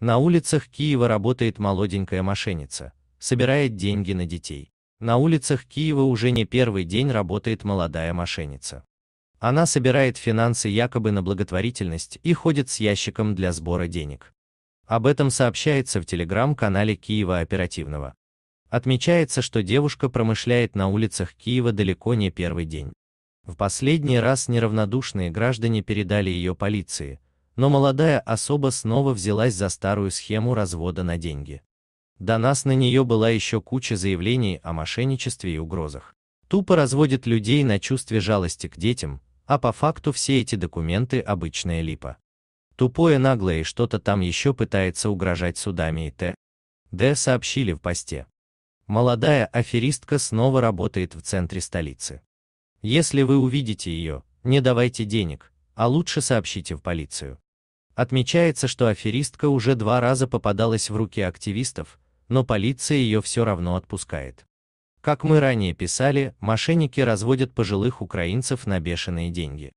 На улицах Киева работает молоденькая мошенница, собирает деньги на детей. На улицах Киева уже не первый день работает молодая мошенница. Она собирает финансы якобы на благотворительность и ходит с ящиком для сбора денег. Об этом сообщается в телеграм-канале Киева оперативного. Отмечается, что девушка промышляет на улицах Киева далеко не первый день. В последний раз неравнодушные граждане передали ее полиции, но молодая особа снова взялась за старую схему развода на деньги. До нас на нее была еще куча заявлений о мошенничестве и угрозах. Тупо разводит людей на чувстве жалости к детям, а по факту все эти документы обычная липа. Тупое наглое и что-то там еще пытается угрожать судами и т. Д сообщили в посте. Молодая аферистка снова работает в центре столицы. Если вы увидите ее, не давайте денег, а лучше сообщите в полицию. Отмечается, что аферистка уже два раза попадалась в руки активистов, но полиция ее все равно отпускает. Как мы ранее писали, мошенники разводят пожилых украинцев на бешеные деньги.